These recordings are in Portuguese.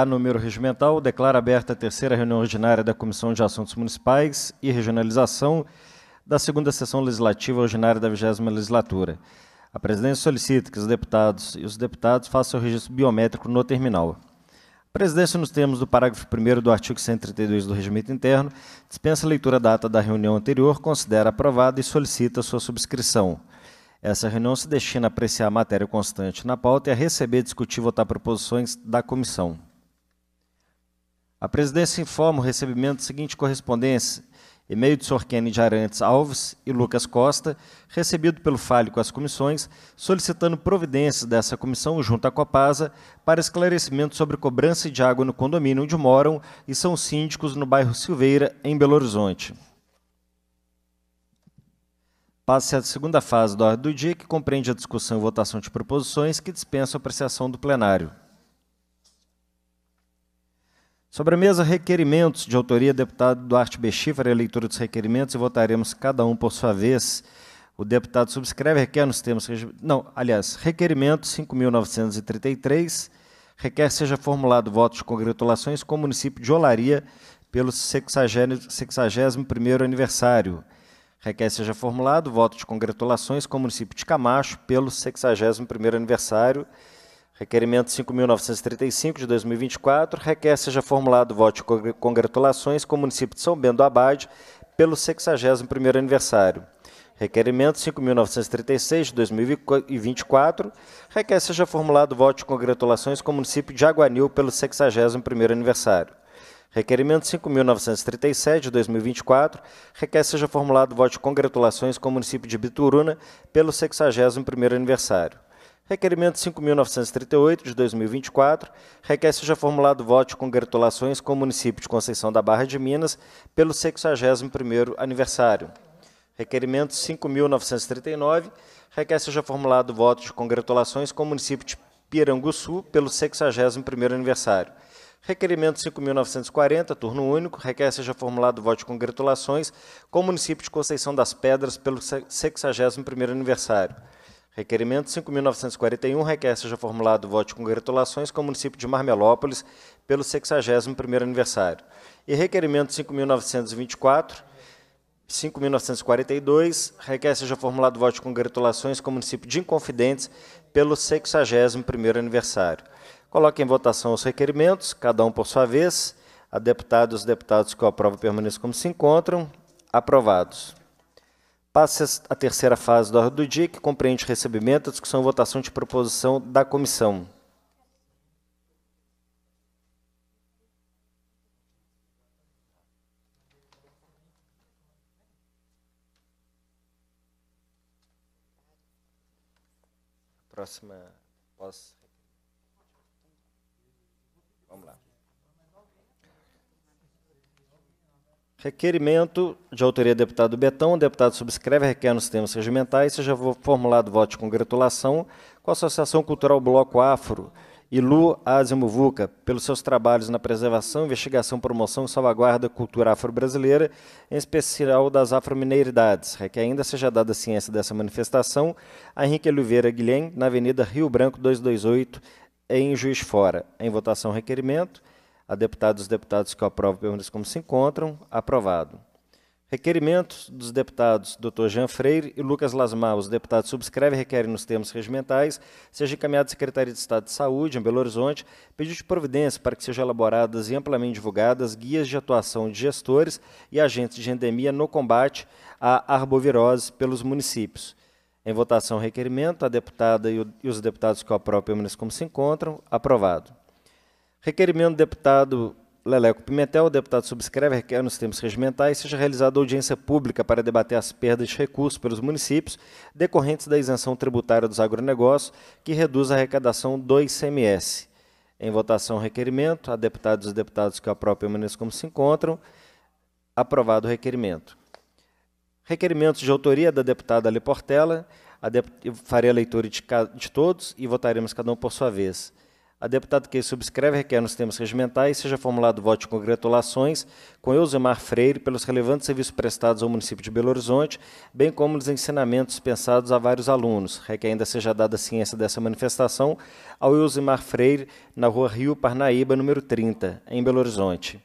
a número regimental, declara aberta a terceira reunião ordinária da Comissão de Assuntos Municipais e Regionalização da segunda sessão legislativa ordinária da 20 legislatura. A presidência solicita que os deputados e os deputados façam o registro biométrico no terminal. A presidência, nos termos do parágrafo 1 do artigo 132 do Regimento Interno, dispensa a leitura da data da reunião anterior, considera aprovada e solicita sua subscrição. Essa reunião se destina a apreciar a matéria constante na pauta e a receber, discutir e votar proposições da comissão. A presidência informa o recebimento da seguinte correspondência. E-mail de Sr. Kennedy Arantes Alves e Lucas Costa, recebido pelo Falho com as comissões, solicitando providências dessa comissão junto à Copasa para esclarecimento sobre cobrança de água no condomínio onde moram e são síndicos no bairro Silveira, em Belo Horizonte. Passe à segunda fase da ordem do dia, que compreende a discussão e votação de proposições que dispensam apreciação do plenário. Sobremesa, requerimentos de autoria, deputado Duarte Bechifre, a leitura dos requerimentos e votaremos cada um por sua vez. O deputado subscreve, requer nos termos. Não, aliás, requerimento 5.933, requer seja formulado voto de congratulações com o município de Olaria pelo 61 aniversário. Requer seja formulado voto de congratulações com o município de Camacho pelo 61 aniversário. Requerimento 5.935 de 2024 requer seja formulado voto de congratulações com o município de São Bento do Abade pelo 61º aniversário. Requerimento 5.936 de 2024 requer seja formulado voto de congratulações com o município de Aguanil pelo 61º aniversário. Requerimento 5.937 de 2024 requer seja formulado voto de congratulações com o município de Bituruna pelo 61º aniversário. Requerimento 5.938, de 2024, requer seja formulado voto com congratulações com o município de Conceição da Barra de Minas pelo 61º aniversário. Requerimento 5.939, requer seja formulado voto de congratulações com o município de Piranguçu pelo 61º aniversário. Requerimento 5.940, turno único, requer seja formulado voto de congratulações com o município de Conceição das Pedras pelo 61º aniversário. Requerimento 5.941 requer seja formulado voto de congratulações com o município de Marmelópolis pelo 61º aniversário. E requerimento 5.924, 5.942, requer seja formulado voto de congratulações com o município de Inconfidentes pelo 61º aniversário. Coloque em votação os requerimentos, cada um por sua vez. A deputada e os deputados que o aprovam permaneçam como se encontram. Aprovados. Passa a terceira fase da ordem do dia, que compreende recebimento, discussão e votação de proposição da comissão. Próxima, posso? Vamos lá. Requerimento de autoria do deputado Betão. O deputado subscreve requer nos termos regimentais seja formulado voto de congratulação com a Associação Cultural Bloco Afro e Lu Asimo Vuca pelos seus trabalhos na preservação, investigação, promoção e salvaguarda da cultura afro-brasileira, em especial das afro-mineiridades. Requer ainda seja dada ciência dessa manifestação a Henrique Oliveira Guilhem, na Avenida Rio Branco 228, em Juiz Fora. Em votação, requerimento. A deputada os deputados que aprovam perguntas como se encontram. Aprovado. Requerimentos dos deputados Dr. Jean Freire e Lucas Lasmar. Os deputados subscrevem e requerem nos termos regimentais, seja encaminhado à Secretaria de Estado de Saúde, em Belo Horizonte, pedido de providência para que sejam elaboradas e amplamente divulgadas guias de atuação de gestores e agentes de endemia no combate à arbovirose pelos municípios. Em votação, requerimento, a deputada e os deputados que aprovam permaneçam como se encontram. Aprovado. Requerimento do deputado Leleco Pimentel, o deputado subscreve, requer nos termos regimentais, seja realizada audiência pública para debater as perdas de recursos pelos municípios decorrentes da isenção tributária dos agronegócios, que reduz a arrecadação do ICMS. Em votação, requerimento. A deputada e deputados que própria permaneçam como se encontram. Aprovado o requerimento. Requerimentos de autoria da deputada Ali Portela. A dep... farei a leitura de, de todos e votaremos cada um por sua vez. A deputada que subscreve requer nos termos regimentais seja formulado voto de congratulações com Eusemar Freire pelos relevantes serviços prestados ao município de Belo Horizonte, bem como os ensinamentos pensados a vários alunos. Requer ainda seja dada ciência dessa manifestação ao Eusemar Freire, na rua Rio Parnaíba, número 30, em Belo Horizonte.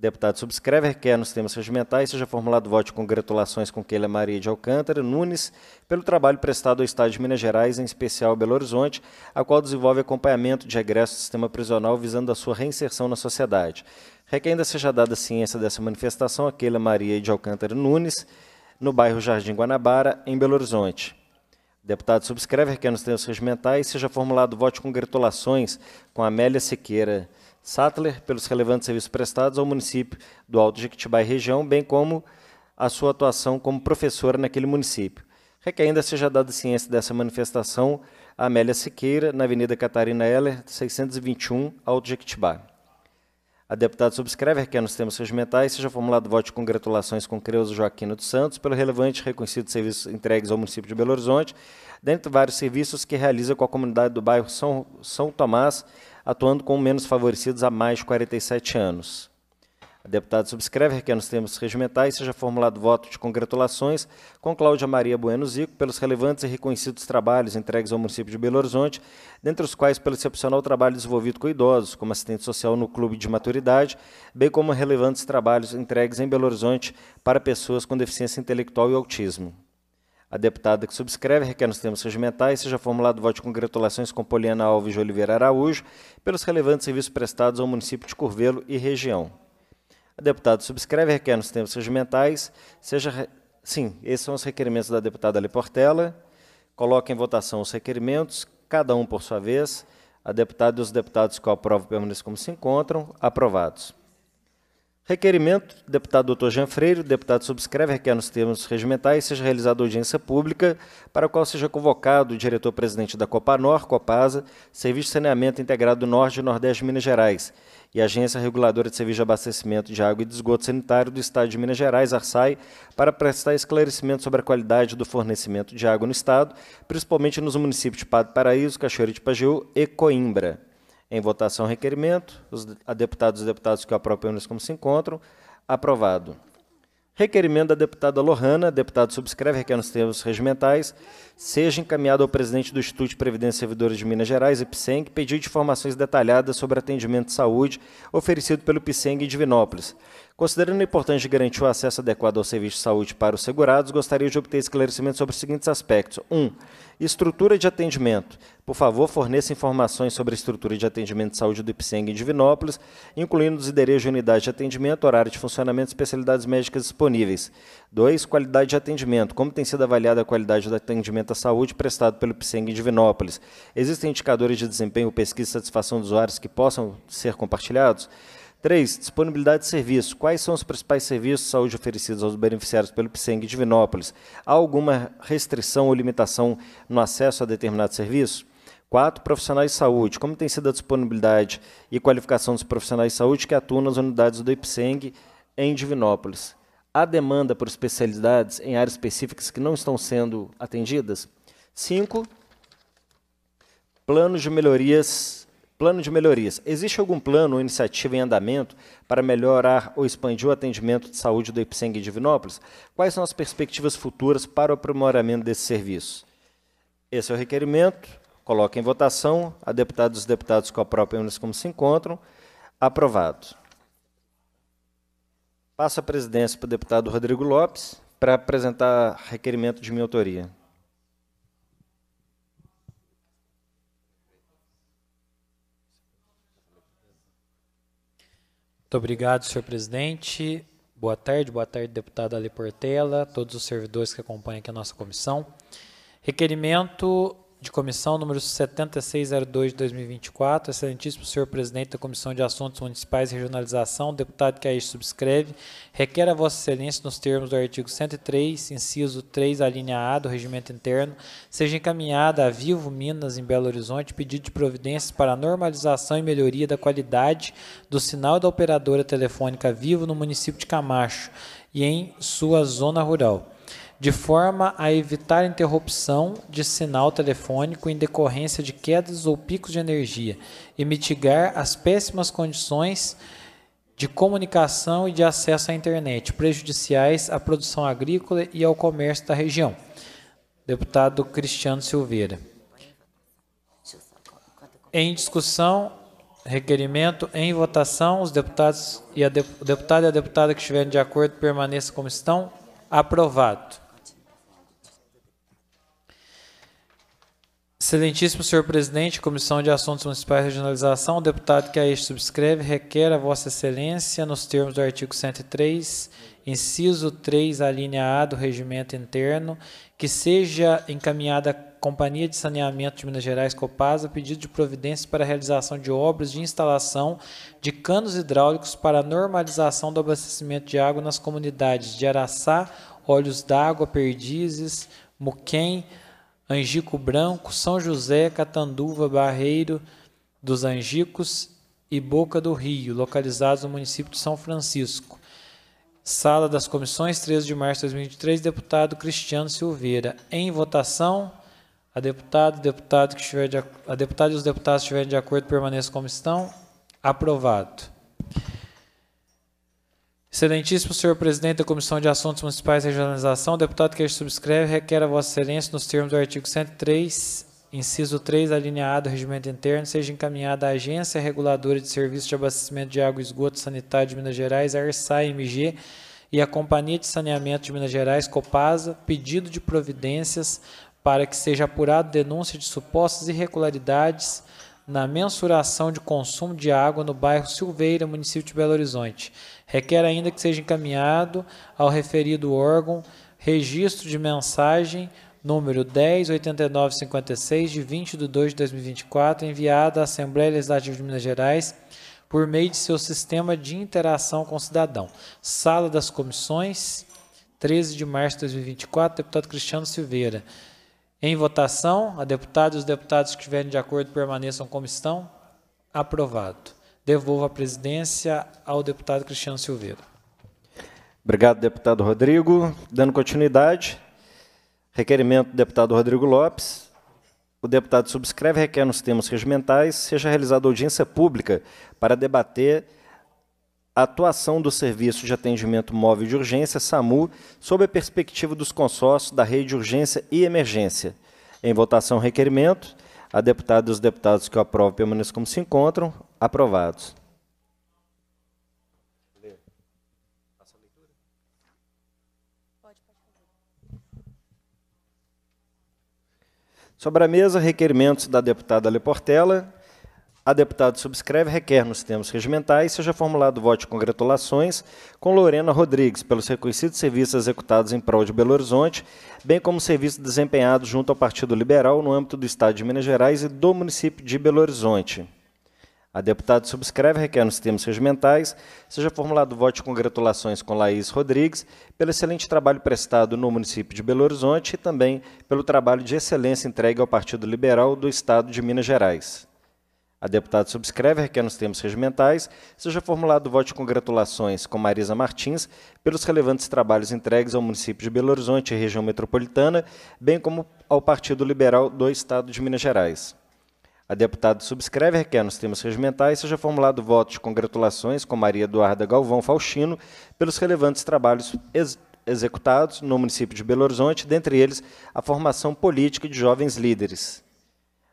Deputado, subscreve a nos temas regimentais, seja formulado voto de congratulações com Keila Maria de Alcântara Nunes pelo trabalho prestado ao Estado de Minas Gerais, em especial Belo Horizonte, a qual desenvolve acompanhamento de regresso do sistema prisional visando a sua reinserção na sociedade. Requer ainda seja dada ciência dessa manifestação a Keila Maria de Alcântara Nunes, no bairro Jardim Guanabara, em Belo Horizonte. Deputado, subscreve a nos temas regimentais, seja formulado voto de congratulações com Amélia Siqueira Sattler pelos relevantes serviços prestados ao município do Alto Jequitibá e região, bem como a sua atuação como professora naquele município. Requer seja dada ciência dessa manifestação a Amélia Siqueira, na Avenida Catarina Heller, 621, Alto Jequitibá. A deputada subscreve requer nos termos regimentais seja formulado voto de congratulações com Creuza Joaquino dos Santos pelo relevante reconhecido serviço entregues ao município de Belo Horizonte, dentre vários serviços que realiza com a comunidade do bairro São, São Tomás, atuando com menos favorecidos há mais de 47 anos. A deputada subscreve, requer nos termos regimentais, seja formulado voto de congratulações com Cláudia Maria Bueno Zico pelos relevantes e reconhecidos trabalhos entregues ao município de Belo Horizonte, dentre os quais pelo excepcional trabalho desenvolvido com idosos, como assistente social no clube de maturidade, bem como relevantes trabalhos entregues em Belo Horizonte para pessoas com deficiência intelectual e autismo a deputada que subscreve requer nos termos regimentais seja formulado voto de congratulações com Poliana Alves de Oliveira Araújo pelos relevantes serviços prestados ao município de Curvelo e região. A deputada subscreve requer nos termos regimentais seja... Re... Sim, esses são os requerimentos da deputada Ali Portela. Coloca em votação os requerimentos, cada um por sua vez. A deputada e os deputados que aprovam permanecem como se encontram. Aprovados. Requerimento, deputado Dr. Jean Freire, deputado subscreve, requer nos termos regimentais, seja realizada audiência pública, para a qual seja convocado o diretor-presidente da Copanor, Copasa, Serviço de Saneamento Integrado do Norte e Nordeste de Minas Gerais, e Agência Reguladora de Serviço de Abastecimento de Água e de Esgoto Sanitário do Estado de Minas Gerais, ARSAI, para prestar esclarecimento sobre a qualidade do fornecimento de água no Estado, principalmente nos municípios de Padre Paraíso, Cachoeira de Pajeú e Coimbra. Em votação, requerimento. Os deputados e deputados que apropriam como se encontram. Aprovado. Requerimento da deputada Lohana, deputado subscreve, requer nos termos regimentais, seja encaminhado ao presidente do Instituto de Previdência e Servidores de Minas Gerais, IPSENG, pedido de informações detalhadas sobre atendimento de saúde oferecido pelo IPSENG em Divinópolis. Considerando a importância de garantir o acesso adequado ao serviço de saúde para os segurados, gostaria de obter esclarecimento sobre os seguintes aspectos. 1. Um, estrutura de atendimento. Por favor, forneça informações sobre a estrutura de atendimento de saúde do IPSENG em Divinópolis, incluindo os endereços de unidade de atendimento, horário de funcionamento e especialidades médicas disponíveis. 2. Qualidade de atendimento. Como tem sido avaliada a qualidade do atendimento à saúde prestado pelo IPSENG em Divinópolis? Existem indicadores de desempenho, pesquisa e satisfação dos usuários que possam ser compartilhados? 3. Disponibilidade de serviço. Quais são os principais serviços de saúde oferecidos aos beneficiários pelo PSENG Divinópolis? Há alguma restrição ou limitação no acesso a determinado serviço? 4. Profissionais de saúde. Como tem sido a disponibilidade e qualificação dos profissionais de saúde que atuam nas unidades do IPSENG em Divinópolis? Há demanda por especialidades em áreas específicas que não estão sendo atendidas? 5. Planos de melhorias Plano de melhorias. Existe algum plano ou iniciativa em andamento para melhorar ou expandir o atendimento de saúde do Ipseng em Divinópolis? Quais são as perspectivas futuras para o aprimoramento desse serviço? Esse é o requerimento. Coloca em votação. A deputada e os deputados com a própria Unis como se encontram. Aprovado. Passo a presidência para o deputado Rodrigo Lopes para apresentar requerimento de minha autoria. Muito obrigado, senhor presidente. Boa tarde, boa tarde, deputada Ale Portela, todos os servidores que acompanham aqui a nossa comissão. Requerimento de comissão número 7602 de 2024. Excelentíssimo senhor presidente da Comissão de Assuntos Municipais e Regionalização, deputado que aí subscreve, requer a vossa excelência nos termos do artigo 103, inciso 3, a linha A do regimento interno, seja encaminhada a Vivo Minas em Belo Horizonte pedido de providências para a normalização e melhoria da qualidade do sinal da operadora telefônica Vivo no município de Camacho e em sua zona rural de forma a evitar interrupção de sinal telefônico em decorrência de quedas ou picos de energia e mitigar as péssimas condições de comunicação e de acesso à internet, prejudiciais à produção agrícola e ao comércio da região. Deputado Cristiano Silveira. Em discussão, requerimento em votação, os deputados e a de, e a deputada que estiverem de acordo permaneçam como estão. Aprovado. Excelentíssimo senhor presidente, Comissão de Assuntos Municipais e Regionalização, o deputado que a este subscreve requer a vossa excelência, nos termos do artigo 103, inciso 3, a linha A do regimento interno, que seja encaminhada à Companhia de Saneamento de Minas Gerais, Copasa, pedido de providências para a realização de obras de instalação de canos hidráulicos para a normalização do abastecimento de água nas comunidades de Araçá, Olhos d'Água, Perdizes, Muquém, Angico Branco, São José, Catanduva, Barreiro dos Angicos e Boca do Rio, localizados no município de São Francisco. Sala das Comissões, 13 de março de 2023, deputado Cristiano Silveira. Em votação, a deputada, deputado que estiver de, a deputada e os deputados que estiverem de acordo permaneçam como estão. Aprovado. Excelentíssimo senhor presidente da Comissão de Assuntos Municipais e Regionalização, deputado que subscreve requer a vossa excelência nos termos do artigo 103, inciso 3, alineado do regimento interno, seja encaminhada à Agência Reguladora de Serviços de Abastecimento de Água e Esgoto Sanitário de Minas Gerais, ARSAI MG, e à Companhia de Saneamento de Minas Gerais, Copasa, pedido de providências para que seja apurado denúncia de supostas irregularidades na mensuração de consumo de água no bairro Silveira, município de Belo Horizonte. Requer ainda que seja encaminhado ao referido órgão registro de mensagem número 108956 de 20 de 2 de 2024, enviada à Assembleia Legislativa de Minas Gerais por meio de seu sistema de interação com o cidadão. Sala das Comissões, 13 de março de 2024, deputado Cristiano Silveira. Em votação, a deputada e os deputados que estiverem de acordo permaneçam como estão. Aprovado. Devolvo a presidência ao deputado Cristiano Silveira. Obrigado, deputado Rodrigo. Dando continuidade, requerimento do deputado Rodrigo Lopes. O deputado subscreve e requer nos termos regimentais seja realizada audiência pública para debater a atuação do Serviço de Atendimento Móvel de Urgência, SAMU, sob a perspectiva dos consórcios da Rede de Urgência e Emergência. Em votação, requerimento. A deputada e os deputados que o aprovam permaneçam como se encontram aprovados. Sobre a mesa, requerimentos da deputada Portela, A deputada subscreve, requer nos termos regimentais, seja formulado voto de congratulações com Lorena Rodrigues pelos reconhecidos serviços executados em prol de Belo Horizonte, bem como serviços desempenhados junto ao Partido Liberal no âmbito do Estado de Minas Gerais e do município de Belo Horizonte. A deputada subscreve requer nos termos regimentais seja formulado voto de congratulações com Laís Rodrigues pelo excelente trabalho prestado no município de Belo Horizonte e também pelo trabalho de excelência entregue ao Partido Liberal do Estado de Minas Gerais. A deputada subscreve requer nos termos regimentais seja formulado voto de congratulações com Marisa Martins pelos relevantes trabalhos entregues ao município de Belo Horizonte e região metropolitana, bem como ao Partido Liberal do Estado de Minas Gerais. A deputada subscreve requer nos termos regimentais seja formulado voto de congratulações com Maria Eduarda Galvão Faustino pelos relevantes trabalhos ex executados no município de Belo Horizonte, dentre eles a formação política de jovens líderes.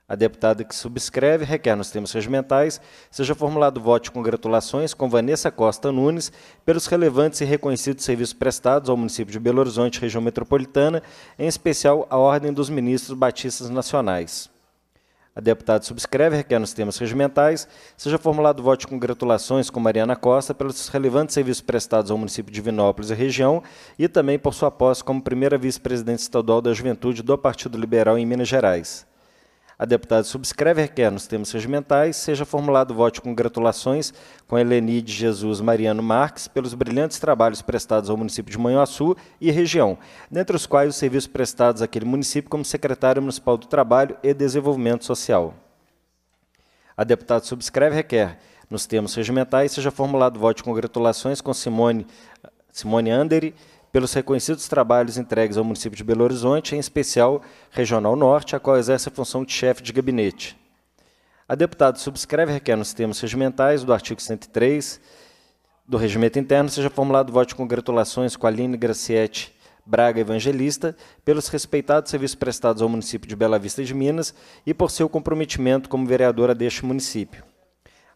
A deputada que subscreve requer nos termos regimentais seja formulado voto de congratulações com Vanessa Costa Nunes pelos relevantes e reconhecidos serviços prestados ao município de Belo Horizonte, região metropolitana, em especial à Ordem dos Ministros Batistas Nacionais. A deputada subscreve, requer nos temas regimentais, seja formulado voto de congratulações com Mariana Costa pelos relevantes serviços prestados ao município de Vinópolis e região e também por sua posse como primeira vice-presidente estadual da Juventude do Partido Liberal em Minas Gerais. A deputada subscreve requer, nos termos regimentais, seja formulado voto de congratulações com Eleni de Jesus Mariano Marques pelos brilhantes trabalhos prestados ao município de Manhuaçu e região, dentre os quais os serviços prestados àquele município como secretário municipal do Trabalho e Desenvolvimento Social. A deputada subscreve requer, nos termos regimentais, seja formulado voto de congratulações com Simone, Simone Anderi, pelos reconhecidos trabalhos entregues ao município de Belo Horizonte, em especial Regional Norte, a qual exerce a função de chefe de gabinete. A deputada subscreve requer nos termos regimentais do artigo 103 do Regimento Interno seja formulado voto de congratulações com a Aline Graciete Braga Evangelista pelos respeitados serviços prestados ao município de Bela Vista de Minas e por seu comprometimento como vereadora deste município.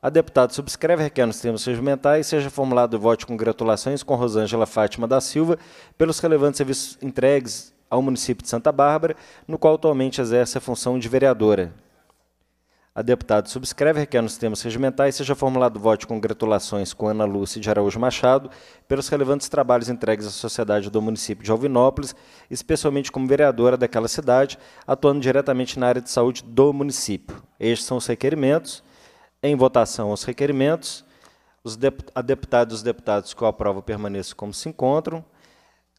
A deputada subscreve requer nos termos regimentais seja formulado o voto de congratulações com Rosângela Fátima da Silva pelos relevantes serviços entregues ao município de Santa Bárbara, no qual atualmente exerce a função de vereadora. A deputada subscreve requer nos termos regimentais seja formulado voto de congratulações com Ana Lúcia de Araújo Machado pelos relevantes trabalhos entregues à sociedade do município de Alvinópolis, especialmente como vereadora daquela cidade, atuando diretamente na área de saúde do município. Estes são os requerimentos em votação os requerimentos. Os a deputada e os deputados que aprovam permaneçam como se encontram.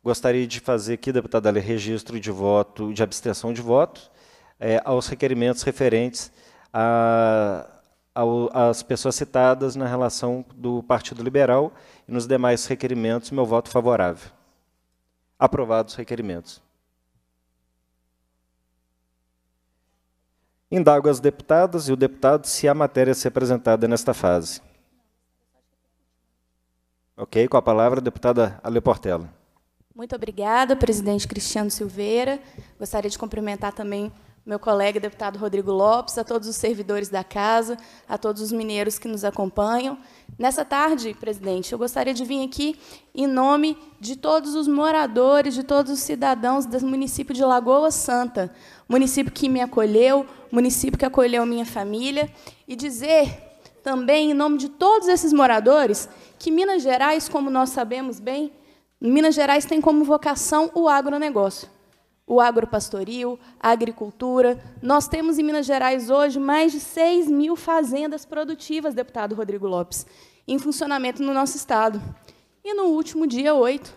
Gostaria de fazer aqui, deputada Lê, registro de voto, de abstenção de voto, é, aos requerimentos referentes às pessoas citadas na relação do Partido Liberal e nos demais requerimentos, meu voto favorável. Aprovados os requerimentos. Indago às deputadas e o deputado se há matéria a ser apresentada nesta fase. Ok, com a palavra a deputada Ale Portela. Muito obrigada, presidente Cristiano Silveira. Gostaria de cumprimentar também meu colega deputado Rodrigo Lopes, a todos os servidores da casa, a todos os mineiros que nos acompanham. Nessa tarde, presidente, eu gostaria de vir aqui em nome de todos os moradores, de todos os cidadãos do município de Lagoa Santa, município que me acolheu, município que acolheu minha família, e dizer também, em nome de todos esses moradores, que Minas Gerais, como nós sabemos bem, Minas Gerais tem como vocação o agronegócio, o agropastoril, a agricultura. Nós temos em Minas Gerais hoje mais de 6 mil fazendas produtivas, deputado Rodrigo Lopes, em funcionamento no nosso Estado. E no último dia 8,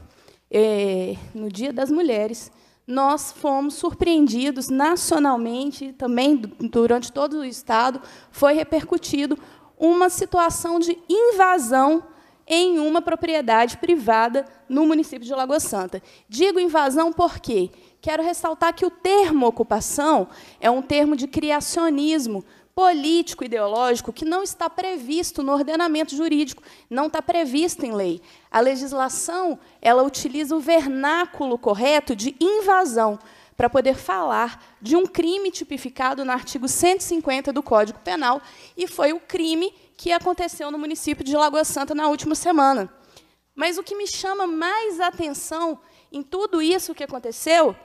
eh, no Dia das Mulheres, nós fomos surpreendidos nacionalmente, também durante todo o Estado, foi repercutido uma situação de invasão em uma propriedade privada no município de Lagoa Santa. Digo invasão porque quero ressaltar que o termo ocupação é um termo de criacionismo político ideológico que não está previsto no ordenamento jurídico, não está previsto em lei. A legislação ela utiliza o vernáculo correto de invasão para poder falar de um crime tipificado no artigo 150 do Código Penal e foi o crime que aconteceu no município de Lagoa Santa na última semana. Mas o que me chama mais atenção em tudo isso que aconteceu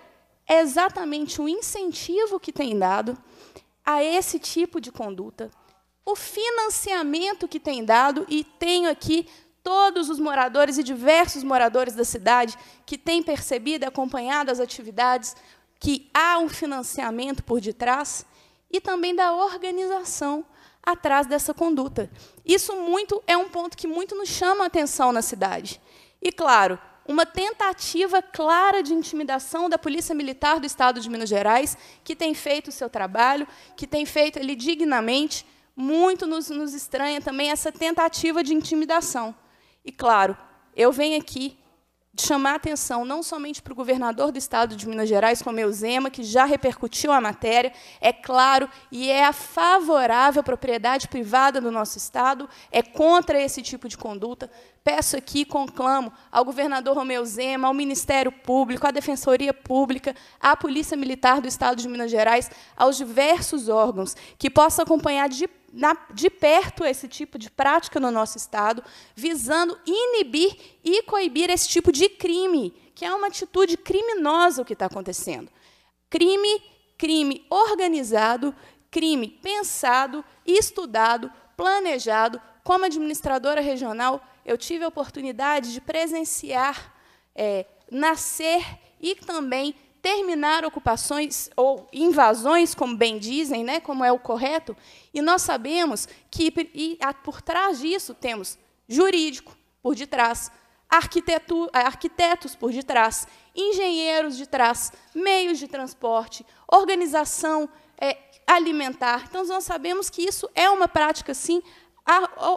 é exatamente o incentivo que tem dado a esse tipo de conduta. O financiamento que tem dado, e tenho aqui todos os moradores e diversos moradores da cidade que têm percebido, acompanhado as atividades, que há um financiamento por detrás, e também da organização atrás dessa conduta. Isso muito é um ponto que muito nos chama a atenção na cidade. E claro, uma tentativa clara de intimidação da Polícia Militar do Estado de Minas Gerais, que tem feito o seu trabalho, que tem feito ele dignamente. Muito nos, nos estranha também essa tentativa de intimidação. E, claro, eu venho aqui chamar atenção não somente para o governador do estado de Minas Gerais, Romeu é Zema, que já repercutiu a matéria, é claro, e é a favorável à propriedade privada do nosso estado, é contra esse tipo de conduta. Peço aqui, conclamo ao governador Romeu Zema, ao Ministério Público, à Defensoria Pública, à Polícia Militar do estado de Minas Gerais, aos diversos órgãos que possam acompanhar de na, de perto esse tipo de prática no nosso Estado, visando inibir e coibir esse tipo de crime, que é uma atitude criminosa o que está acontecendo. Crime, crime organizado, crime pensado, estudado, planejado. Como administradora regional, eu tive a oportunidade de presenciar, é, nascer e também terminar ocupações ou invasões, como bem dizem, né, como é o correto, e nós sabemos que e, por trás disso temos jurídico por detrás, arquitetos por detrás, engenheiros de trás, meios de transporte, organização é, alimentar. Então, nós sabemos que isso é uma prática, sim,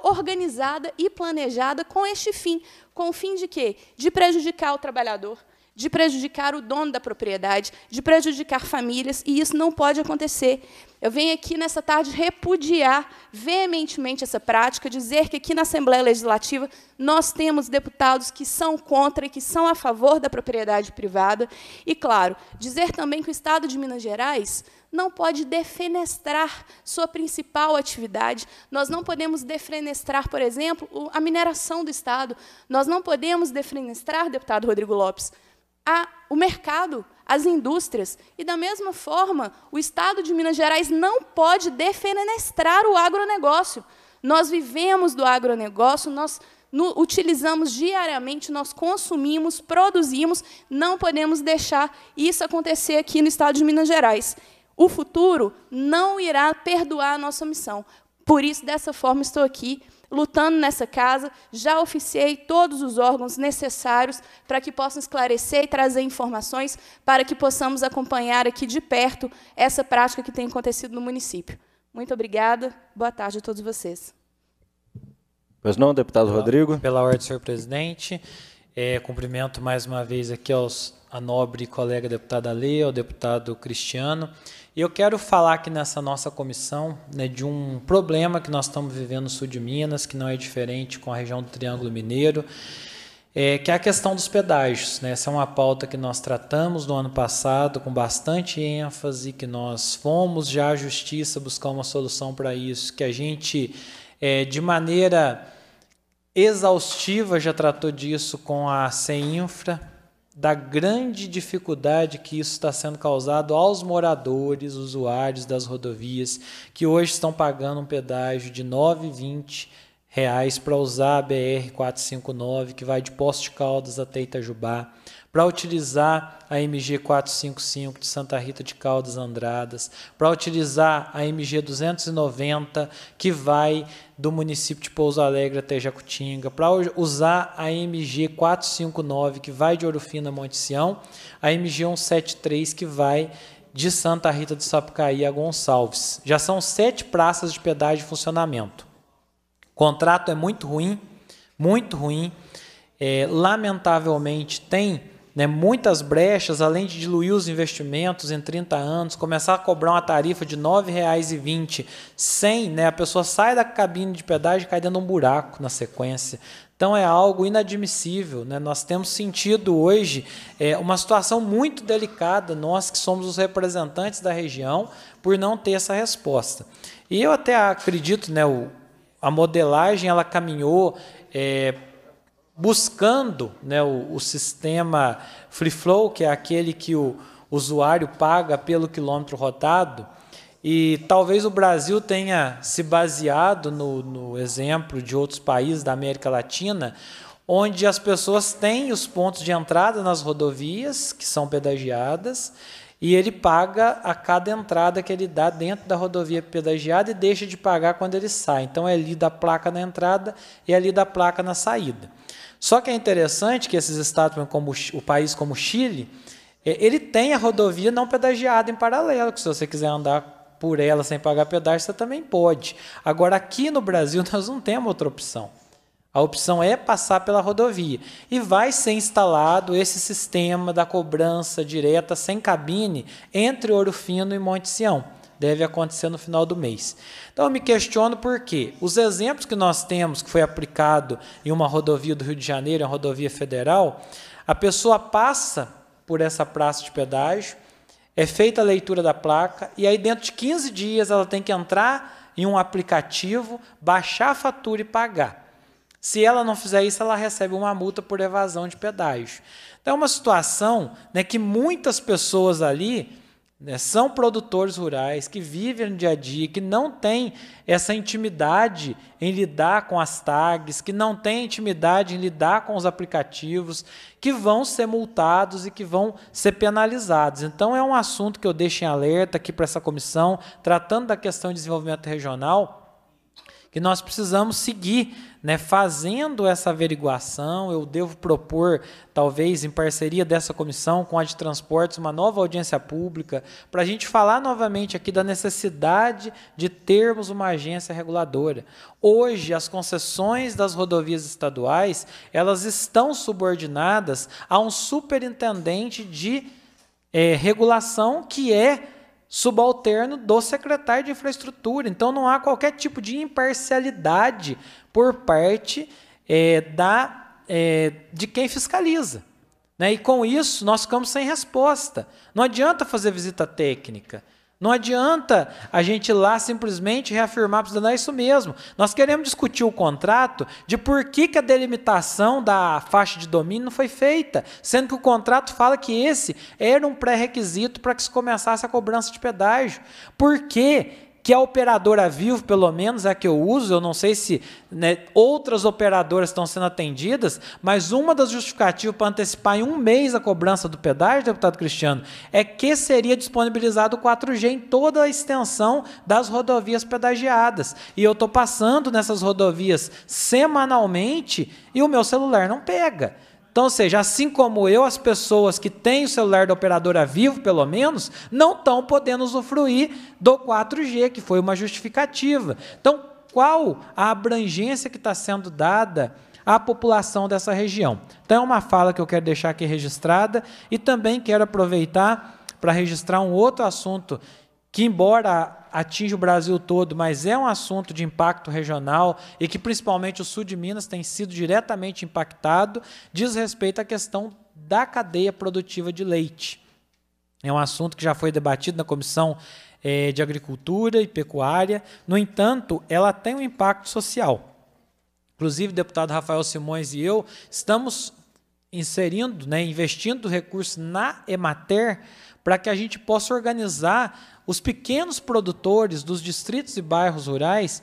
organizada e planejada com este fim. Com o fim de quê? De prejudicar o trabalhador, de prejudicar o dono da propriedade, de prejudicar famílias, e isso não pode acontecer. Eu venho aqui nessa tarde repudiar veementemente essa prática, dizer que aqui na Assembleia Legislativa nós temos deputados que são contra e que são a favor da propriedade privada, e, claro, dizer também que o Estado de Minas Gerais não pode defenestrar sua principal atividade. Nós não podemos defenestrar, por exemplo, a mineração do Estado. Nós não podemos defenestrar, deputado Rodrigo Lopes, a, o mercado, as indústrias. E, da mesma forma, o Estado de Minas Gerais não pode defenestrar o agronegócio. Nós vivemos do agronegócio, nós no, utilizamos diariamente, nós consumimos, produzimos, não podemos deixar isso acontecer aqui no Estado de Minas Gerais. O futuro não irá perdoar a nossa missão. Por isso, dessa forma, estou aqui lutando nessa casa, já oficiei todos os órgãos necessários para que possam esclarecer e trazer informações para que possamos acompanhar aqui de perto essa prática que tem acontecido no município. Muito obrigada. Boa tarde a todos vocês. Pois não, deputado pela, Rodrigo. Pela ordem, senhor presidente. É, cumprimento mais uma vez aqui aos a nobre colega deputada Lê, ao deputado Cristiano. E eu quero falar aqui nessa nossa comissão né, de um problema que nós estamos vivendo no sul de Minas, que não é diferente com a região do Triângulo Mineiro, é, que é a questão dos pedágios. Né? Essa é uma pauta que nós tratamos no ano passado com bastante ênfase, que nós fomos já à justiça buscar uma solução para isso, que a gente, é, de maneira exaustiva, já tratou disso com a CEINFRA, da grande dificuldade que isso está sendo causado aos moradores, usuários das rodovias, que hoje estão pagando um pedágio de R$ 9,20 para usar a BR-459, que vai de Poste de Caldas até Itajubá para utilizar a MG 455 de Santa Rita de Caldas Andradas, para utilizar a MG 290 que vai do município de Pouso Alegre até Jacutinga, para usar a MG 459 que vai de Orofina a Monte Sião, a MG 173 que vai de Santa Rita de Sapucaí a Gonçalves. Já são sete praças de pedágio de funcionamento. O contrato é muito ruim, muito ruim. É, lamentavelmente tem né, muitas brechas, além de diluir os investimentos em 30 anos, começar a cobrar uma tarifa de R$ 9,20, sem, né, a pessoa sai da cabine de pedágio e cai dentro de um buraco na sequência. Então é algo inadmissível. Né? Nós temos sentido hoje é, uma situação muito delicada, nós que somos os representantes da região, por não ter essa resposta. E eu até acredito, né, o, a modelagem ela caminhou é, buscando né, o, o, sistema free flow, que é aquele que o usuário paga pelo quilômetro rotado, e talvez o Brasil tenha se baseado no, no exemplo de outros países da América Latina, onde as pessoas têm os pontos de entrada nas rodovias, que são pedagiadas, e ele paga a cada entrada que ele dá dentro da rodovia pedagiada e deixa de pagar quando ele sai. Então é ali da placa na entrada e é ali da placa na saída. Só que é interessante que esses estados, como o país como o Chile, é, ele tem a rodovia não pedagiada em paralelo, que se você quiser andar por ela sem pagar pedágio, você também pode. Agora, aqui no Brasil, nós não temos outra opção. A opção é passar pela rodovia. E vai ser instalado esse sistema da cobrança direta sem cabine entre Ouro Fino e Monte Sião deve acontecer no final do mês. Então eu me questiono por quê. Os exemplos que nós temos, que foi aplicado em uma rodovia do Rio de Janeiro, em uma rodovia federal, a pessoa passa por essa praça de pedágio, é feita a leitura da placa, e aí dentro de 15 dias ela tem que entrar em um aplicativo, baixar a fatura e pagar. Se ela não fizer isso, ela recebe uma multa por evasão de pedágio. Então é uma situação né, que muitas pessoas ali né, são produtores rurais que vivem no dia a dia, que não têm essa intimidade em lidar com as tags, que não têm intimidade em lidar com os aplicativos, que vão ser multados e que vão ser penalizados. Então é um assunto que eu deixo em alerta aqui para essa comissão, tratando da questão de desenvolvimento regional que nós precisamos seguir, né, fazendo essa averiguação. Eu devo propor, talvez em parceria dessa comissão com a de transportes, uma nova audiência pública, para a gente falar novamente aqui da necessidade de termos uma agência reguladora. Hoje, as concessões das rodovias estaduais elas estão subordinadas a um superintendente de é, regulação que é subalterno do secretário de infraestrutura. Então não há qualquer tipo de imparcialidade por parte é, da, é, de quem fiscaliza. Né? E com isso nós ficamos sem resposta. Não adianta fazer visita técnica. Não adianta a gente ir lá simplesmente reafirmar para não é isso mesmo. Nós queremos discutir o contrato de por que, que a delimitação da faixa de domínio não foi feita, sendo que o contrato fala que esse era um pré-requisito para que se começasse a cobrança de pedágio. Por quê? que a é operadora Vivo, pelo menos a que eu uso, eu não sei se né, outras operadoras estão sendo atendidas, mas uma das justificativas para antecipar em um mês a cobrança do pedágio, deputado Cristiano, é que seria disponibilizado 4G em toda a extensão das rodovias pedagiadas. E eu estou passando nessas rodovias semanalmente e o meu celular não pega. Então, ou seja, assim como eu, as pessoas que têm o celular da operadora vivo, pelo menos, não estão podendo usufruir do 4G, que foi uma justificativa. Então, qual a abrangência que está sendo dada à população dessa região? Então, é uma fala que eu quero deixar aqui registrada e também quero aproveitar para registrar um outro assunto que, embora atinge o Brasil todo, mas é um assunto de impacto regional e que principalmente o sul de Minas tem sido diretamente impactado, diz respeito à questão da cadeia produtiva de leite. É um assunto que já foi debatido na comissão eh, de Agricultura e Pecuária. No entanto, ela tem um impacto social. Inclusive, o deputado Rafael Simões e eu estamos inserindo, né, investindo recursos na Emater para que a gente possa organizar os pequenos produtores dos distritos e bairros rurais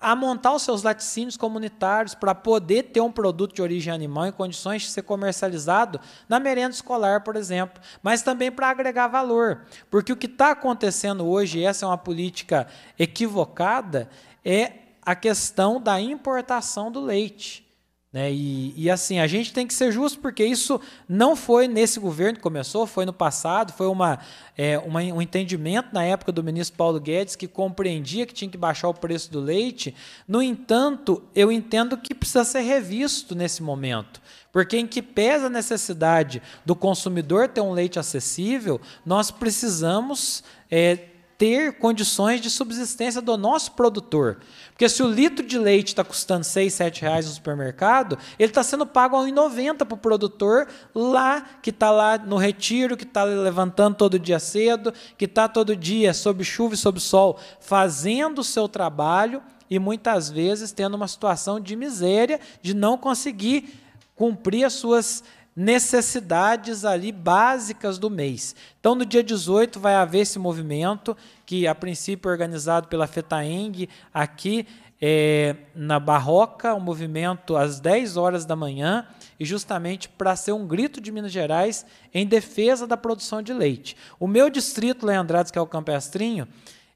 a montar os seus laticínios comunitários para poder ter um produto de origem animal em condições de ser comercializado na merenda escolar, por exemplo, mas também para agregar valor, porque o que está acontecendo hoje, e essa é uma política equivocada, é a questão da importação do leite. Né? E, e, assim, a gente tem que ser justo, porque isso não foi nesse governo que começou, foi no passado, foi uma, é, uma, um entendimento na época do ministro Paulo Guedes que compreendia que tinha que baixar o preço do leite. No entanto, eu entendo que precisa ser revisto nesse momento. Porque em que pesa a necessidade do consumidor ter um leite acessível, nós precisamos. É, ter condições de subsistência do nosso produtor. Porque se o litro de leite está custando 6, 7 reais no supermercado, ele está sendo pago a 1,90 para o produtor lá, que está lá no retiro, que está levantando todo dia cedo, que está todo dia sob chuva e sob sol, fazendo o seu trabalho e muitas vezes tendo uma situação de miséria, de não conseguir cumprir as suas necessidades ali básicas do mês. Então, no dia 18 vai haver esse movimento, que a princípio é organizado pela FETAENG aqui é, na Barroca, um movimento às 10 horas da manhã, e justamente para ser um grito de Minas Gerais em defesa da produção de leite. O meu distrito, Leandrados, que é o Campestrinho,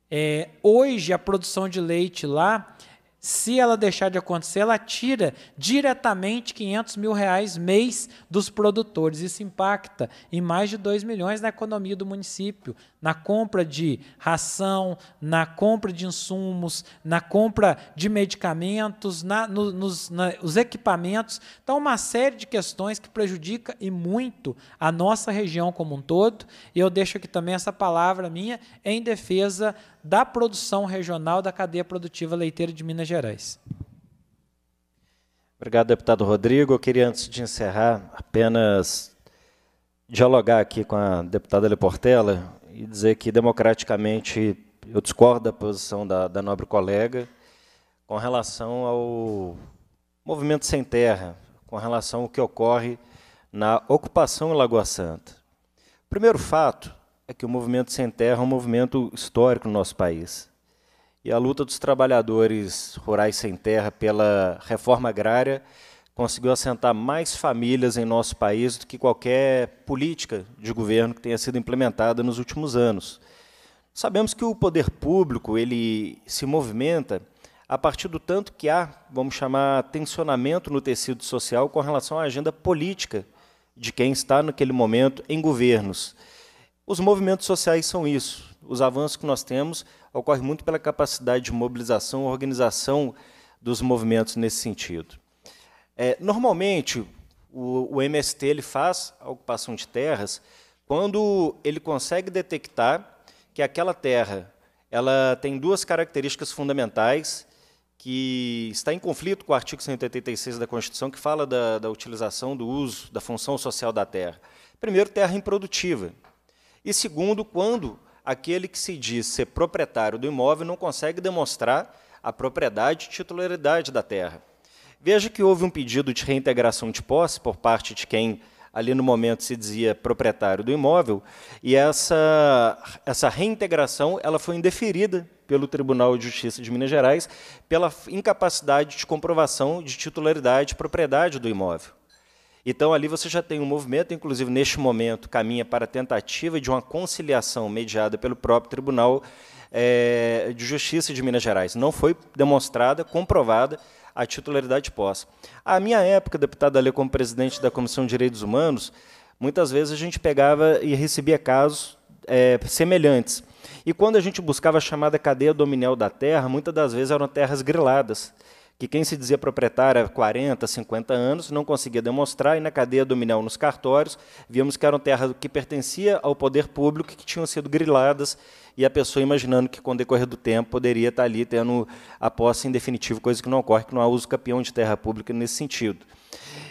é, hoje a produção de leite lá se ela deixar de acontecer, ela tira diretamente 500 mil reais mês dos produtores. Isso impacta em mais de 2 milhões na economia do município, na compra de ração, na compra de insumos, na compra de medicamentos, na, no, nos na, os equipamentos. Então, uma série de questões que prejudica e muito a nossa região como um todo. E eu deixo aqui também essa palavra minha em defesa da produção regional da cadeia produtiva leiteira de Minas Gerais. Obrigado, deputado Rodrigo. Eu queria, antes de encerrar, apenas dialogar aqui com a deputada Leportela e dizer que, democraticamente, eu discordo da posição da, da nobre colega com relação ao movimento sem terra, com relação ao que ocorre na ocupação em Lagoa Santa. O primeiro fato é que o movimento sem terra é um movimento histórico no nosso país. E a luta dos trabalhadores rurais sem terra pela reforma agrária conseguiu assentar mais famílias em nosso país do que qualquer política de governo que tenha sido implementada nos últimos anos. Sabemos que o poder público ele se movimenta a partir do tanto que há, vamos chamar, tensionamento no tecido social com relação à agenda política de quem está naquele momento em governos. Os movimentos sociais são isso. Os avanços que nós temos ocorrem muito pela capacidade de mobilização, organização dos movimentos nesse sentido. É, normalmente, o, o, MST ele faz a ocupação de terras quando ele consegue detectar que aquela terra ela tem duas características fundamentais que está em conflito com o artigo 186 da Constituição, que fala da, da utilização, do uso, da função social da terra. Primeiro, terra improdutiva. E segundo, quando aquele que se diz ser proprietário do imóvel não consegue demonstrar a propriedade e titularidade da terra. Veja que houve um pedido de reintegração de posse por parte de quem ali no momento se dizia proprietário do imóvel, e essa, essa reintegração ela foi indeferida pelo Tribunal de Justiça de Minas Gerais pela incapacidade de comprovação de titularidade e propriedade do imóvel. Então, ali você já tem um movimento, inclusive neste momento, caminha para a tentativa de uma conciliação mediada pelo próprio tribunal é, de Justiça de Minas Gerais. Não foi demonstrada, comprovada a titularidade posse. A minha época, deputado ali como presidente da Comissão de Direitos Humanos, muitas vezes a gente pegava e recebia casos é, semelhantes. E quando a gente buscava a chamada cadeia dominial da terra, muitas das vezes eram terras griladas que quem se dizia proprietário há 40, 50 anos não conseguia demonstrar, e na cadeia dominial nos cartórios, vimos que eram terras que pertencia ao poder público que tinham sido griladas, e a pessoa imaginando que, com o decorrer do tempo, poderia estar ali tendo a posse em definitivo, coisa que não ocorre, que não há uso campeão de terra pública nesse sentido.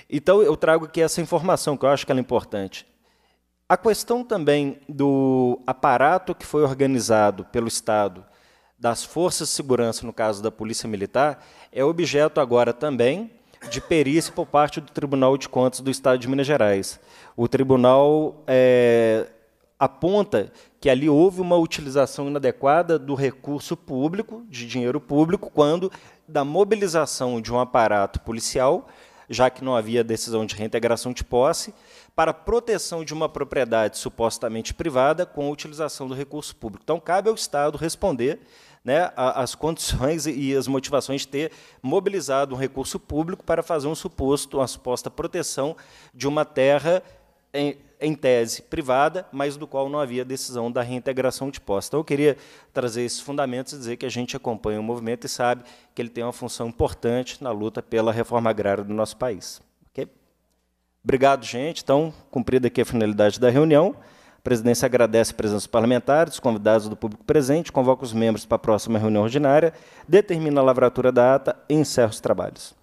Então, eu trago aqui essa informação, que eu acho que ela é importante. A questão também do aparato que foi organizado pelo Estado das forças de segurança, no caso da Polícia Militar, é objeto agora também de perícia por parte do Tribunal de Contas do Estado de Minas Gerais. O tribunal é, aponta que ali houve uma utilização inadequada do recurso público, de dinheiro público, quando da mobilização de um aparato policial, já que não havia decisão de reintegração de posse, para proteção de uma propriedade supostamente privada com a utilização do recurso público. Então, cabe ao Estado responder né, as condições e as motivações de ter mobilizado um recurso público para fazer um suposto, uma suposta proteção de uma terra em, em tese privada, mas do qual não havia decisão da reintegração de posse. Então, eu queria trazer esses fundamentos e dizer que a gente acompanha o movimento e sabe que ele tem uma função importante na luta pela reforma agrária do nosso país. Okay? Obrigado, gente. Então, cumprida aqui a finalidade da reunião. A presidência agradece a presença dos parlamentares, convidados do público presente, convoca os membros para a próxima reunião ordinária, determina a lavratura da ata e encerra os trabalhos.